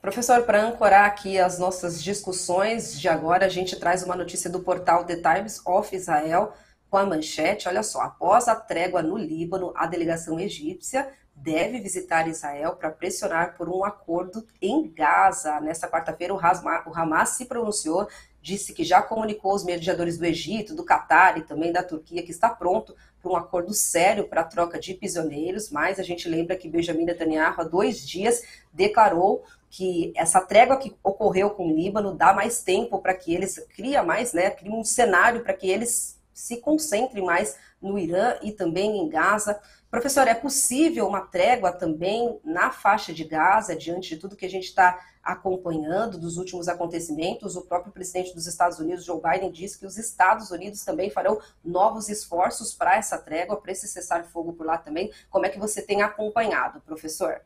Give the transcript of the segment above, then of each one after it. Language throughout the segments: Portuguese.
Professor, para ancorar aqui as nossas discussões de agora, a gente traz uma notícia do portal The Times of Israel com a manchete, olha só, após a trégua no Líbano, a delegação egípcia deve visitar Israel para pressionar por um acordo em Gaza. Nesta quarta-feira, o, o Hamas se pronunciou, disse que já comunicou os mediadores do Egito, do Catar e também da Turquia que está pronto para um acordo sério para a troca de prisioneiros, mas a gente lembra que Benjamin Netanyahu, há dois dias, declarou que essa trégua que ocorreu com o Líbano dá mais tempo para que eles cria mais, né, cria um cenário para que eles se concentrem mais no Irã e também em Gaza. Professor, é possível uma trégua também na faixa de Gaza, diante de tudo que a gente está acompanhando dos últimos acontecimentos? O próprio presidente dos Estados Unidos, Joe Biden, disse que os Estados Unidos também farão novos esforços para essa trégua, para esse cessar-fogo por lá também. Como é que você tem acompanhado, professor?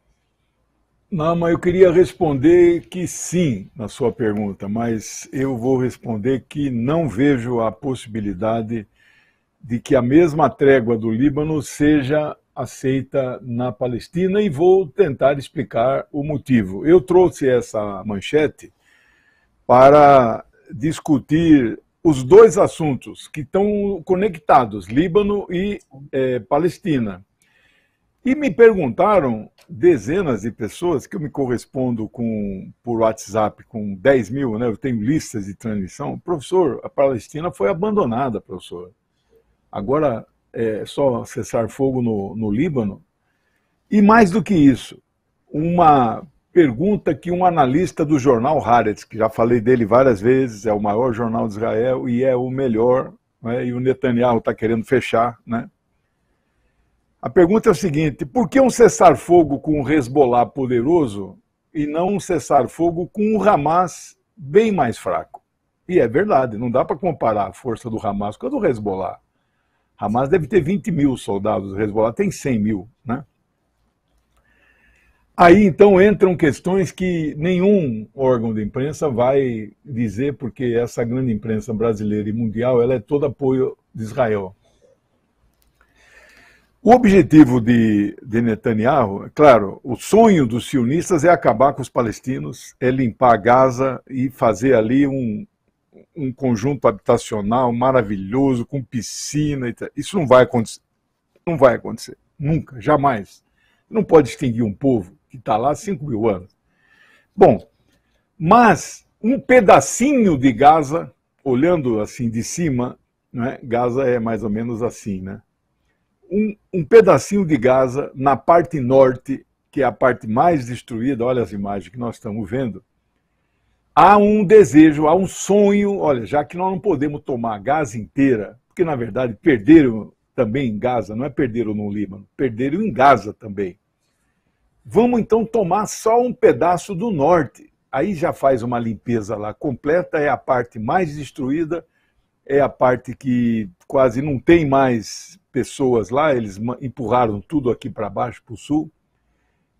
Não, mas eu queria responder que sim na sua pergunta, mas eu vou responder que não vejo a possibilidade de que a mesma trégua do Líbano seja aceita na Palestina e vou tentar explicar o motivo. Eu trouxe essa manchete para discutir os dois assuntos que estão conectados, Líbano e é, Palestina. E me perguntaram dezenas de pessoas que eu me correspondo com por WhatsApp com 10 mil, né? Eu tenho listas de transmissão. Professor, a Palestina foi abandonada, professor. Agora é só cessar fogo no, no Líbano. E mais do que isso, uma pergunta que um analista do jornal Haaretz, que já falei dele várias vezes, é o maior jornal de Israel e é o melhor, né? e o Netanyahu está querendo fechar, né? A pergunta é o seguinte: por que um cessar-fogo com um Hezbollah poderoso e não um cessar-fogo com um Hamas bem mais fraco? E é verdade, não dá para comparar a força do Hamas com a do Hezbollah. Hamas deve ter 20 mil soldados, o Hezbollah tem 100 mil, né? Aí então entram questões que nenhum órgão de imprensa vai dizer, porque essa grande imprensa brasileira e mundial ela é toda apoio de Israel. O objetivo de, de Netanyahu, é claro, o sonho dos sionistas é acabar com os palestinos, é limpar Gaza e fazer ali um, um conjunto habitacional maravilhoso, com piscina. E Isso não vai acontecer. Não vai acontecer. Nunca, jamais. Não pode extinguir um povo que está lá há 5 mil anos. Bom, mas um pedacinho de Gaza, olhando assim de cima, né, Gaza é mais ou menos assim, né? um, um pedacinho de Gaza na parte norte, que é a parte mais destruída, olha as imagens que nós estamos vendo, há um desejo, há um sonho, olha, já que nós não podemos tomar Gaza inteira, porque na verdade perderam também em Gaza, não é perderam no Líbano, perderam em Gaza também. Vamos então tomar só um pedaço do norte. Aí já faz uma limpeza lá completa, é a parte mais destruída, é a parte que quase não tem mais pessoas lá, eles empurraram tudo aqui para baixo, para o sul,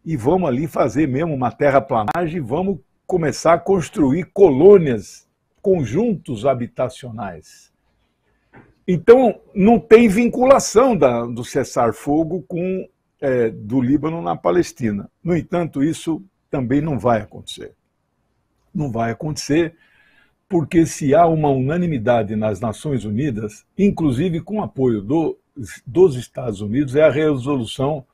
e vamos ali fazer mesmo uma terraplanagem, vamos começar a construir colônias, conjuntos habitacionais. Então, não tem vinculação da, do cessar-fogo com é, do Líbano na Palestina. No entanto, isso também não vai acontecer. Não vai acontecer porque se há uma unanimidade nas Nações Unidas, inclusive com apoio do dos Estados Unidos é a resolução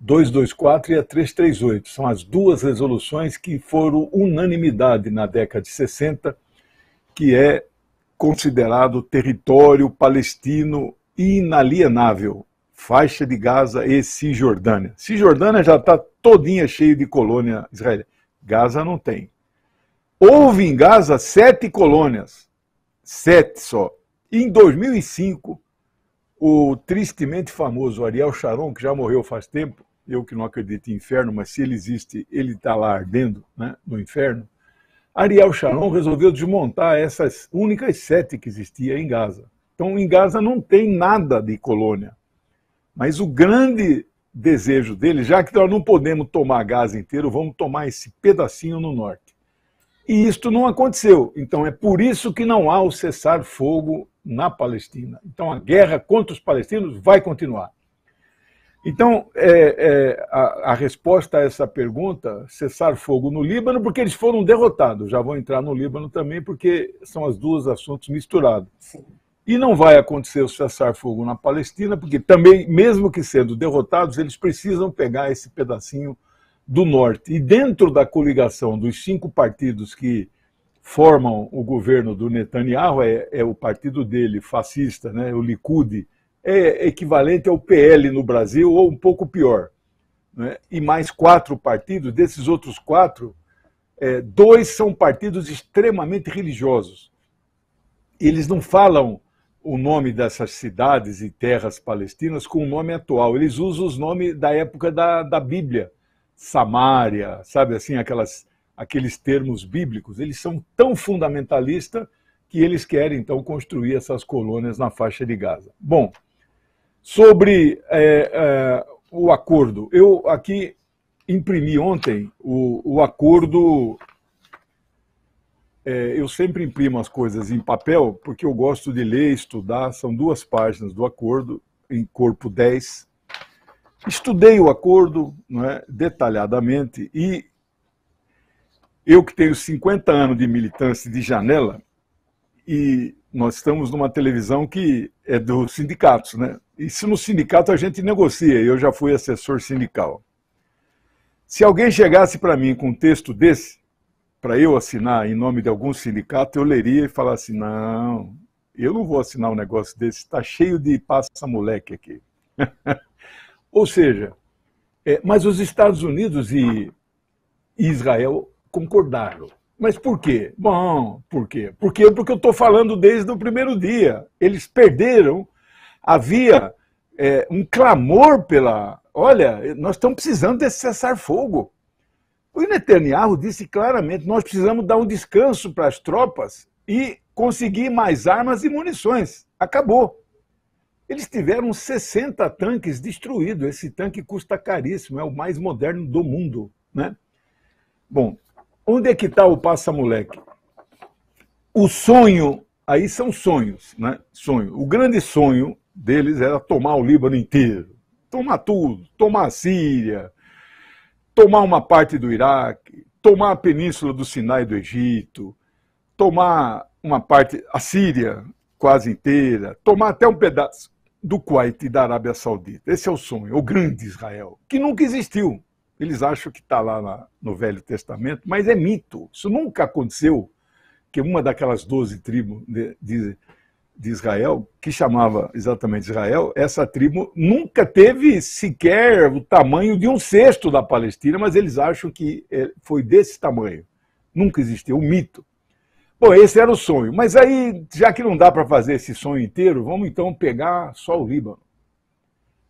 224 e a 338. São as duas resoluções que foram unanimidade na década de 60, que é considerado território palestino inalienável, faixa de Gaza e Cisjordânia. Cisjordânia já está todinha cheia de colônia israelita. Gaza não tem. Houve em Gaza sete colônias, sete só. Em 2005, o tristemente famoso Ariel Sharon, que já morreu faz tempo, eu que não acredito em inferno, mas se ele existe, ele está lá ardendo né, no inferno. Ariel Sharon resolveu desmontar essas únicas sete que existia em Gaza. Então, em Gaza não tem nada de colônia. Mas o grande desejo dele, já que nós não podemos tomar Gaza inteiro, vamos tomar esse pedacinho no norte. E isto não aconteceu. Então, é por isso que não há o cessar-fogo na Palestina. Então a guerra contra os palestinos vai continuar. Então, é, é, a, a, resposta a essa pergunta, cessar fogo no Líbano, porque eles foram derrotados. Já vou entrar no Líbano também, porque são as duas assuntos misturados. Sim. E não vai acontecer o cessar fogo na Palestina, porque também, mesmo que sendo derrotados, eles precisam pegar esse pedacinho do norte. E dentro da coligação dos cinco partidos que formam o governo do Netanyahu, é, é o partido dele, fascista, né, o Likud, é equivalente ao PL no Brasil, ou um pouco pior. Né? E mais quatro partidos, desses outros quatro, é, dois são partidos extremamente religiosos. Eles não falam o nome dessas cidades e terras palestinas com o nome atual, eles usam os nomes da época da, da Bíblia. Samária, sabe assim, aquelas aqueles termos bíblicos, eles são tão fundamentalistas que eles querem, então, construir essas colônias na faixa de Gaza. Bom, sobre é, é, o acordo, eu aqui imprimi ontem o, o acordo. É, eu sempre imprimo as coisas em papel, porque eu gosto de ler, estudar. São duas páginas do acordo, em corpo 10. Estudei o acordo né, detalhadamente e eu que tenho 50 anos de militância de janela, e nós estamos numa televisão que é dos sindicatos, né? E se no sindicato a gente negocia, eu já fui assessor sindical. Se alguém chegasse para mim com um texto desse, para eu assinar em nome de algum sindicato, eu leria e falasse: assim, não, eu não vou assinar um negócio desse, está cheio de passa-moleque aqui. Ou seja, é, mas os Estados Unidos e Israel concordaram. Mas por quê? Bom, por quê? Porque, porque eu estou falando desde o primeiro dia. Eles perderam. Havia é, um clamor pela. Olha, nós estamos precisando desse cessar-fogo. O Netanyahu disse claramente: nós precisamos dar um descanso para as tropas e conseguir mais armas e munições. Acabou. Eles tiveram 60 tanques destruídos. Esse tanque custa caríssimo, é o mais moderno do mundo. Né? Bom, Onde é que está o passa-moleque? O sonho, aí são sonhos, né? Sonho. O grande sonho deles era tomar o Líbano inteiro. Tomar tudo, tomar a Síria, tomar uma parte do Iraque, tomar a península do Sinai do Egito, tomar uma parte, a Síria quase inteira, tomar até um pedaço do Kuwait e da Arábia Saudita. Esse é o sonho, o grande Israel, que nunca existiu. Eles acham que está lá no Velho Testamento, mas é mito. Isso nunca aconteceu que uma daquelas doze tribos de, de, de, Israel, que chamava exatamente Israel, essa tribo nunca teve sequer o tamanho de um sexto da Palestina, mas eles acham que é, foi desse tamanho. Nunca existiu, um mito. Bom, esse era o sonho. Mas aí, já que não dá para fazer esse sonho inteiro, vamos então pegar só o Líbano.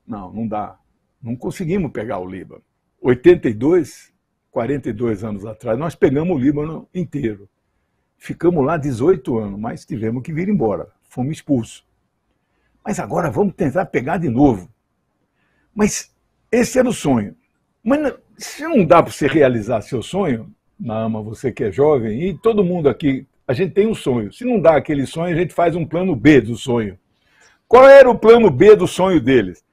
Não, não dá. Não conseguimos pegar o Líbano. 82, 42 anos atrás, nós pegamos o Líbano inteiro. Ficamos lá 18 anos, mas tivemos que vir embora. Fomos expulsos. Mas agora vamos tentar pegar de novo. Mas esse era o sonho. Mas se não dá para você realizar seu sonho, na AMA, você que é jovem, e todo mundo aqui, a gente tem um sonho. Se não dá aquele sonho, a gente faz um plano B do sonho. Qual era o plano B do sonho deles?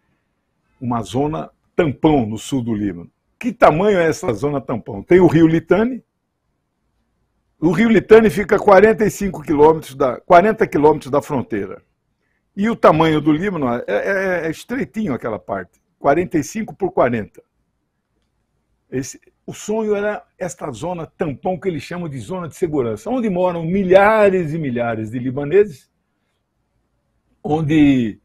Uma zona tampão no sul do Líbano. Que tamanho é essa zona tampão? Tem o Rio Litani. O Rio Litani fica 45 quilômetros da 40 quilômetros da fronteira. E o tamanho do Líbano é, é, é, é estreitinho aquela parte, 45 por 40. Esse, o sonho era esta zona tampão que eles chamam de zona de segurança, onde moram milhares e milhares de libaneses, onde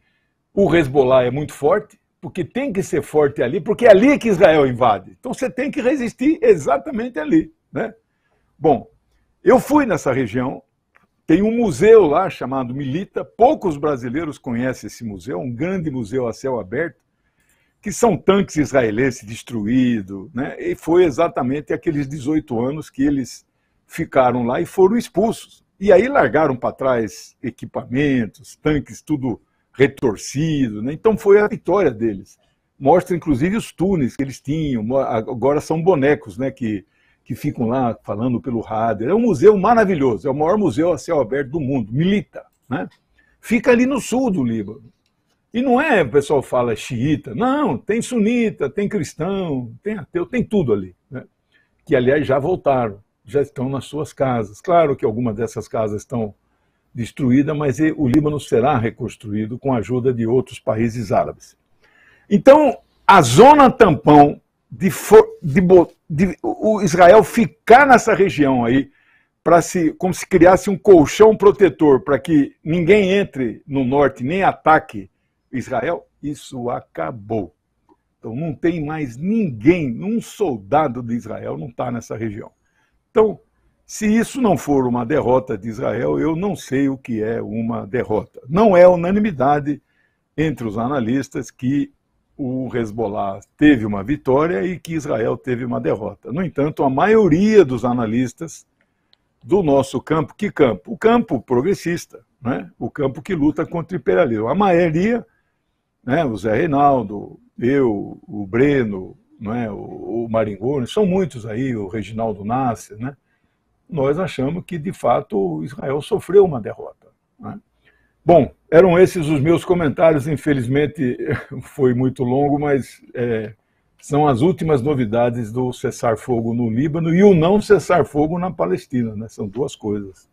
o Hezbollah é muito forte, porque tem que ser forte ali, porque é ali que Israel invade. Então você tem que resistir exatamente ali. Né? Bom, eu fui nessa região, tem um museu lá chamado Milita, poucos brasileiros conhecem esse museu, um grande museu a céu aberto, que são tanques israelenses destruídos, né? e foi exatamente aqueles 18 anos que eles ficaram lá e foram expulsos. E aí largaram para trás equipamentos, tanques, tudo retorcido. Né? Então foi a vitória deles. Mostra inclusive os túneis que eles tinham, agora são bonecos né, que, que ficam lá falando pelo rádio. É um museu maravilhoso, é o maior museu a céu aberto do mundo, milita. Né? Fica ali no sul do Líbano. E não é, o pessoal fala é xiita, não, tem sunita, tem cristão, tem ateu, tem tudo ali. Né? Que, aliás, já voltaram, já estão nas suas casas. Claro que algumas dessas casas estão destruída, mas o Líbano será reconstruído com a ajuda de outros países árabes. Então, a zona tampão de, for, de, de o Israel ficar nessa região aí, para se como se criasse um colchão protetor para que ninguém entre no norte nem ataque Israel, isso acabou. Então não tem mais ninguém, um soldado de Israel não está nessa região. Então se isso não for uma derrota de Israel, eu não sei o que é uma derrota. Não é unanimidade entre os analistas que o Hezbollah teve uma vitória e que Israel teve uma derrota. No entanto, a maioria dos analistas do nosso campo, que campo? O campo progressista, né? o campo que luta contra o imperialismo. A maioria, né? o Zé Reinaldo, eu, o Breno, né? o, o Maringoni, são muitos aí, o Reginaldo Nasser, né? nós achamos que, de fato, Israel sofreu uma derrota. Né? Bom, eram esses os meus comentários. Infelizmente, foi muito longo, mas é, são as últimas novidades do cessar-fogo no Líbano e o não cessar-fogo na Palestina. Né? São duas coisas.